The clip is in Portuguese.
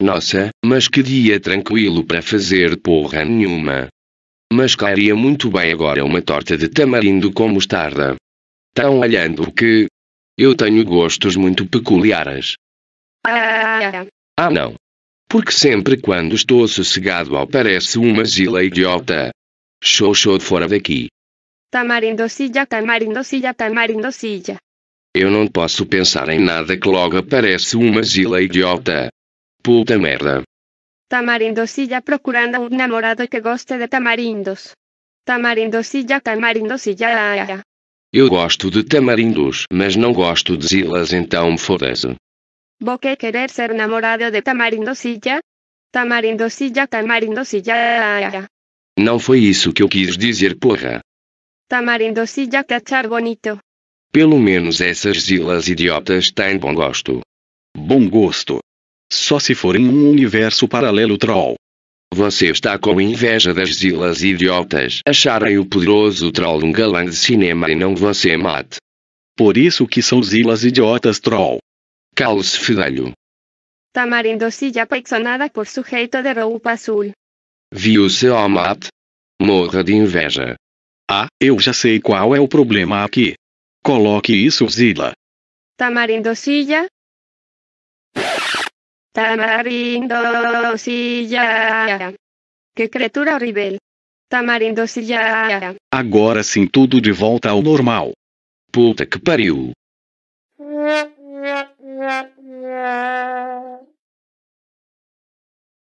Nossa, mas que dia tranquilo para fazer porra nenhuma. Mas cairia muito bem agora uma torta de tamarindo com mostarda. Estão olhando que. Eu tenho gostos muito peculiares. Ah, ah não. Porque sempre quando estou sossegado aparece uma zila idiota. Show show fora daqui. Tamarindo tamarindo silla, tamarindo silla. Eu não posso pensar em nada que logo aparece uma zila idiota. Puta merda. Tamarindosilla procurando un namorado que goste de tamarindos. Tamarindosilla, tamarindosilla, ai, Eu gosto de tamarindos, mas não gosto de zilas, então foda-se. Boque querer ser namorado de tamarindosilla? Tamarindosilla, tamarindosilla, ai, Não foi isso que eu quis dizer, porra. Tamarindosilla, cachar bonito. Pelo menos essas zilas idiotas têm bom gosto. Bom gosto. Só se for em um universo paralelo troll. Você está com inveja das zilas idiotas acharem o poderoso troll um galã de cinema e não você mate. Por isso que são zilas idiotas troll. Carlos fedelho. Tamarindo silla apaixonada por sujeito de roupa azul. Viu seu mate? Morra de inveja. Ah, eu já sei qual é o problema aqui. Coloque isso zila. Tamarindo silla, Tamarindo Sillaya. Que criatura horrível. Tamarindo Sillaya. Agora sim tudo de volta ao normal. Puta que pariu.